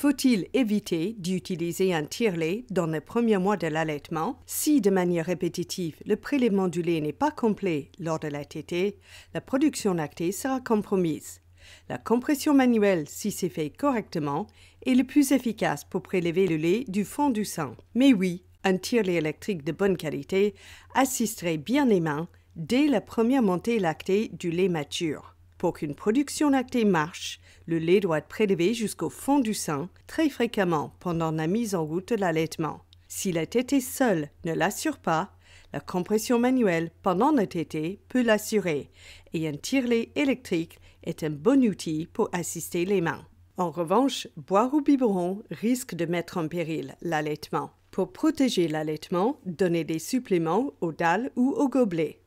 Faut-il éviter d'utiliser un tire-lait dans les premiers mois de l'allaitement Si de manière répétitive, le prélèvement du lait n'est pas complet lors de la la production lactée sera compromise. La compression manuelle, si c'est fait correctement, est le plus efficace pour prélever le lait du fond du sein. Mais oui, un tire-lait électrique de bonne qualité assisterait bien les mains dès la première montée lactée du lait mature. Pour qu'une production lactée marche, le lait doit être prélevé jusqu'au fond du sein, très fréquemment pendant la mise en route de l'allaitement. Si la tétée seule ne l'assure pas, la compression manuelle pendant la tétée peut l'assurer et un tire électrique est un bon outil pour assister les mains. En revanche, boire au biberon risque de mettre en péril l'allaitement. Pour protéger l'allaitement, donnez des suppléments aux dalles ou aux gobelets.